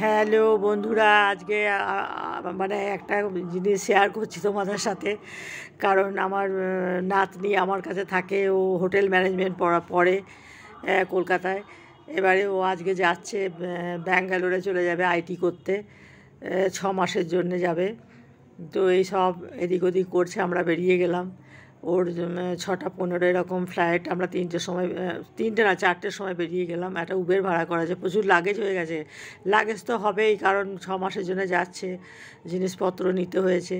hello বন্ধুরা আজকে মানে একটা জিনিস শেয়ার করছি তোমাদের সাথে কারণ আমার নাতনি আমার কাছে থাকে ও হোটেল ম্যানেজমেন্ট পড়া পড়ে কলকাতায় এবারে ও আজকে যাচ্ছে ব্যাঙ্গালোরে চলে যাবে আইটি করতে ছ মাসের জন্য যাবে তো এই সব এদিক ওদিক করছে আমরা বেরিয়ে গেলাম ওর ছটা পনেরো এরকম ফ্লাইট আমরা তিনটের সময় তিনটে না চারটের সময় বেরিয়ে গেলাম একটা উবের ভাড়া করা যায় প্রচুর লাগেজ হয়ে গেছে লাগেজ তো হবেই কারণ ছ মাসের জন্য যাচ্ছে জিনিসপত্র নিতে হয়েছে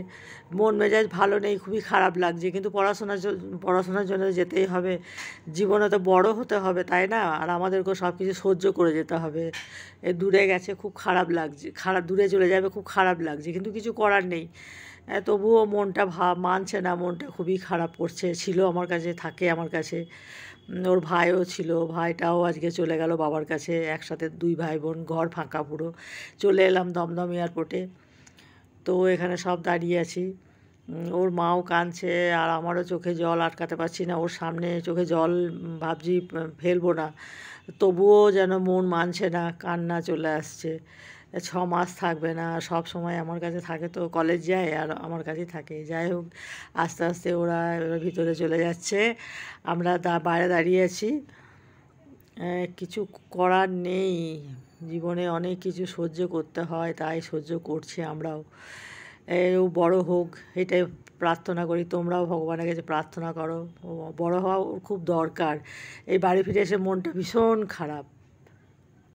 মন মেজাজ ভালো নেই খুবই খারাপ লাগছে কিন্তু পড়াশোনার পড়াশোনার জন্য যেতেই হবে জীবনে তো বড়ো হতে হবে তাই না আর আমাদেরকেও সব কিছু সহ্য করে যেতে হবে এ দূরে গেছে খুব খারাপ লাগছে খারাপ দূরে চলে যাবে খুব খারাপ লাগছে কিন্তু কিছু করার নেই হ্যাঁ, তবুও মনটা ভা মানছে না মনটা খুবই খারাপ করছে ছিল আমার কাছে থাকে আমার কাছে ওর ভাইও ছিল ভাইটাও আজকে চলে গেল বাবার কাছে একসাথে দুই ভাই বোন ঘর ফাঁকা পুরো চলে এলাম দমদম এয়ারপোর্টে তো এখানে সব দাঁড়িয়ে আছি ওর মাও কাঁদছে আর আমারও চোখে জল আটকাতে পারছি না ওর সামনে চোখে জল ভাবছি ফেলবো না তবুও যেন মন মানছে না কান্না চলে আসছে ছ মাস থাকবে না সব সময় আমার কাছে থাকে তো কলেজ যায় আর আমার কাছেই থাকে যাই হোক আস্তে আস্তে ওরা ভিতরে চলে যাচ্ছে আমরা দা বাইরে দাঁড়িয়ে আছি কিছু করার নেই জীবনে অনেক কিছু সহ্য করতে হয় তাই সহ্য করছি আমরাও ও বড় হোক এটাই প্রার্থনা করি তোমরাও ভগবানের কাছে প্রার্থনা করো বড় হওয়া খুব দরকার এই বাড়ি ফিরে এসে মনটা ভীষণ খারাপ